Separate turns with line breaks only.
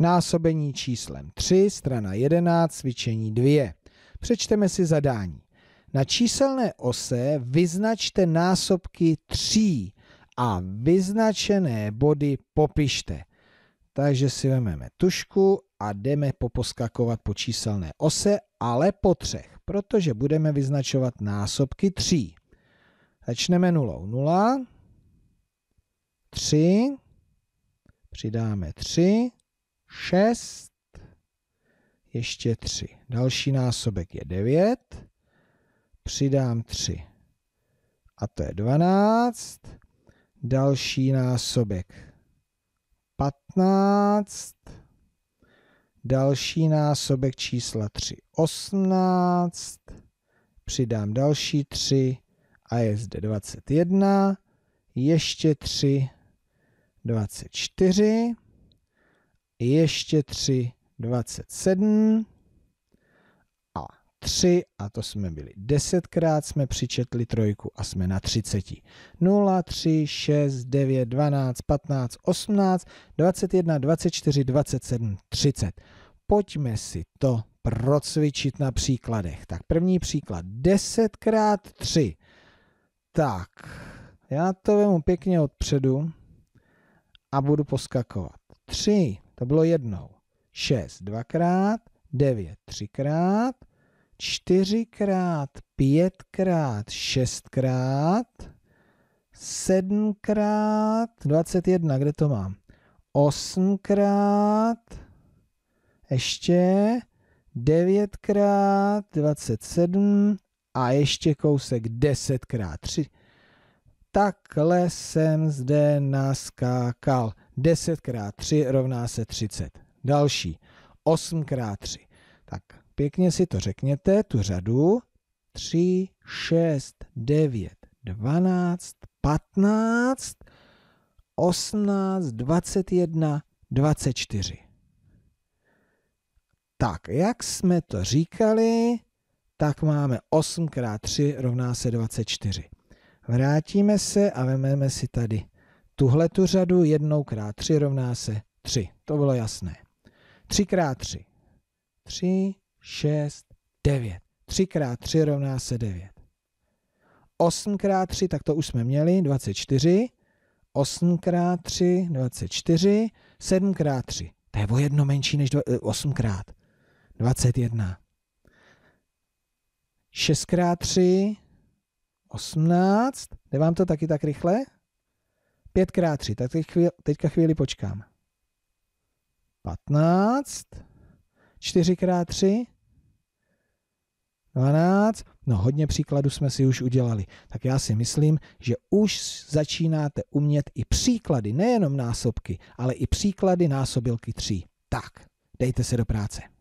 násobení číslem 3, strana 11, cvičení 2. Přečteme si zadání. Na číselné ose vyznačte násobky 3 a vyznačené body popište. Takže si vezmeme tušku a jdeme poposkakovat po číselné ose, ale po třech, protože budeme vyznačovat násobky 3. Začneme nulou. 0, 3, přidáme 3, 6, ještě 3. Další násobek je 9, přidám 3 a to je 12, další násobek 15, další násobek čísla 3 18, přidám další 3 a je zde 21, ještě 3, 24, ještě 3, 27 a 3 a to jsme byli 10krát, jsme přičetli trojku a jsme na 30. 0, 3, 6, 9, 12, 15, 18, 21, 24, 27, 30. Pojďme si to procvičit na příkladech. Tak první příklad, 10 krát 3. Tak, já to vemu pěkně odpředu a budu poskakovat. 3, to bylo jednou. 6 dvakrát, 9 třikrát, 4 krát, 5 krát, 6 krát, 7 krát, 21, kde to mám? 8 krát, ještě 9 krát, 27 a ještě kousek 10 krát, 3, takhle jsem zde naskákal. 10 x 3 rovná se 30. Další. 8 x 3. Tak pěkně si to řekněte, tu řadu. 3, 6, 9, 12, 15, 18, 21, 24. Tak, jak jsme to říkali, tak máme 8 x 3 rovná se 24. Vrátíme se a vememe si tady tuhle tu řadu jednou krát 3 rovná se 3. To bylo jasné. 3 krát 3. 3, 6, 9. 3 krát 3 rovná se 9. 8 krát 3, tak to už jsme měli, 24. 8 krát 3, 24. 7 krát 3. To je o jedno menší než 8 eh, krát. 21. 6 krát 3, 18. Jde vám to taky tak rychle? 5 krát 3, tak teď chvíli, teďka chvíli počkám. 15, 4 krát 3, 12. No hodně příkladů jsme si už udělali. Tak já si myslím, že už začínáte umět i příklady, nejenom násobky, ale i příklady násobilky 3. Tak, dejte se do práce.